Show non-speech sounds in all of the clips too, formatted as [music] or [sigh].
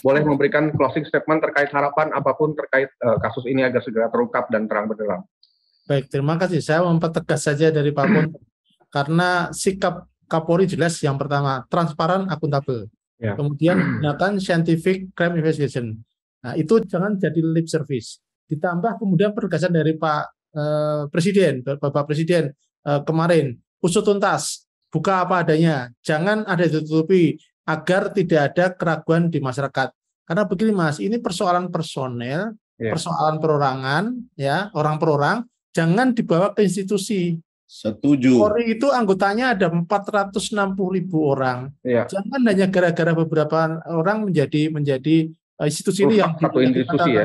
boleh memberikan closing statement terkait harapan apapun terkait uh, kasus ini agar segera terungkap dan terang benderang. Baik, terima kasih. Saya mempertegas saja dari Pak Pun karena sikap Kapolri jelas yang pertama transparan akuntabel. Ya. Kemudian [clears throat] gunakan scientific crime investigation. Nah, itu jangan jadi lip service. Ditambah kemudian pertegasan dari Pak eh, Presiden, Bapak Presiden eh, kemarin, usut tuntas, buka apa adanya, jangan ada ditutupi, agar tidak ada keraguan di masyarakat. Karena begini Mas, ini persoalan personel, yeah. persoalan perorangan, ya orang per orang, jangan dibawa ke institusi. Setuju. Polri itu anggotanya ada 460 ribu orang. Yeah. Jangan hanya gara-gara beberapa orang menjadi menjadi eh, institusi Terus ini oh, yang satu institusi ya.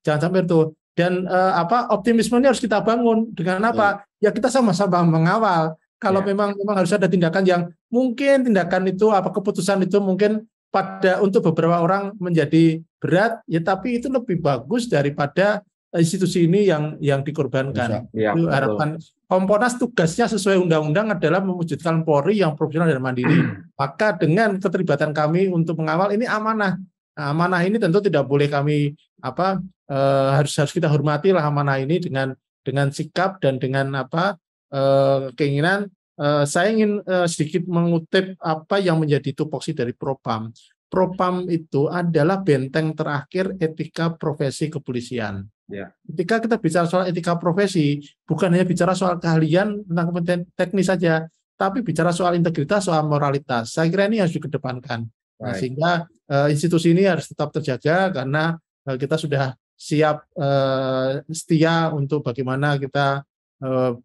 Jangan sampai itu. Dan eh, apa optimisme ini harus kita bangun dengan apa? Yeah. Ya kita sama-sama mengawal kalau ya. memang memang harus ada tindakan yang mungkin tindakan itu apa keputusan itu mungkin pada untuk beberapa orang menjadi berat, ya tapi itu lebih bagus daripada eh, institusi ini yang yang dikorbankan. ya, itu harapan betul. Komponas tugasnya sesuai undang-undang adalah mewujudkan Polri yang profesional dan mandiri. [clears throat] Maka dengan keterlibatan kami untuk mengawal ini amanah. Nah, amanah ini tentu tidak boleh kami apa eh, harus harus kita hormati lah amanah ini dengan dengan sikap dan dengan apa eh, keinginan Eh, saya ingin uh, sedikit mengutip apa yang menjadi tupoksi dari propam. Propam itu adalah benteng terakhir etika profesi kepolisian. Yeah. Ketika kita bicara soal etika profesi, bukan hanya bicara soal keahlian tentang kompeten teknis saja, tapi bicara soal integritas, soal moralitas. Saya kira ini harus dikedepankan. Right. Nah, sehingga uh, institusi ini harus tetap terjaga karena uh, kita sudah siap uh, setia untuk bagaimana kita uh,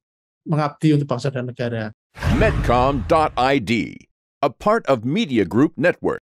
mengabdi untuk bangsa dan negara. Medcom.id, a part of Media Group Network.